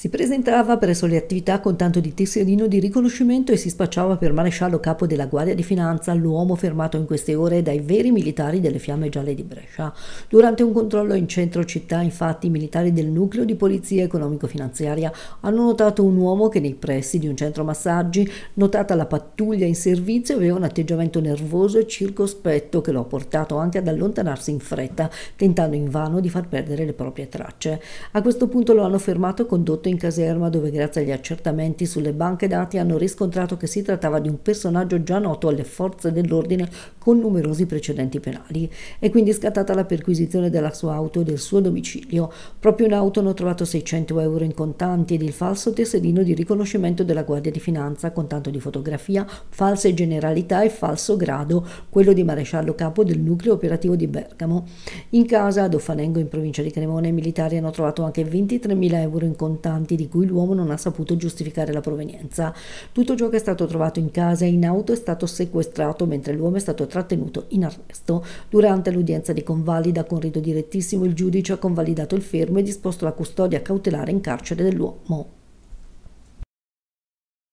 Si presentava presso le attività con tanto di tesserino di riconoscimento e si spacciava per maresciallo capo della Guardia di Finanza l'uomo fermato in queste ore dai veri militari delle Fiamme Gialle di Brescia. Durante un controllo in centro città, infatti, i militari del nucleo di polizia economico-finanziaria hanno notato un uomo che nei pressi di un centro massaggi, notata la pattuglia in servizio, aveva un atteggiamento nervoso e circospetto che lo ha portato anche ad allontanarsi in fretta, tentando invano di far perdere le proprie tracce. A questo punto lo hanno fermato e condotto in caserma dove grazie agli accertamenti sulle banche dati hanno riscontrato che si trattava di un personaggio già noto alle forze dell'ordine con numerosi precedenti penali. È quindi scattata la perquisizione della sua auto e del suo domicilio. Proprio in auto hanno trovato 600 euro in contanti ed il falso tesserino di riconoscimento della Guardia di Finanza con tanto di fotografia, false generalità e falso grado, quello di maresciallo capo del nucleo operativo di Bergamo. In casa ad Offanengo in provincia di Cremona i militari hanno trovato anche 23.000 euro in contanti costanti di cui l'uomo non ha saputo giustificare la provenienza. Tutto ciò che è stato trovato in casa e in auto è stato sequestrato mentre l'uomo è stato trattenuto in arresto. Durante l'udienza di convalida con rito direttissimo il giudice ha convalidato il fermo e disposto la custodia cautelare in carcere dell'uomo.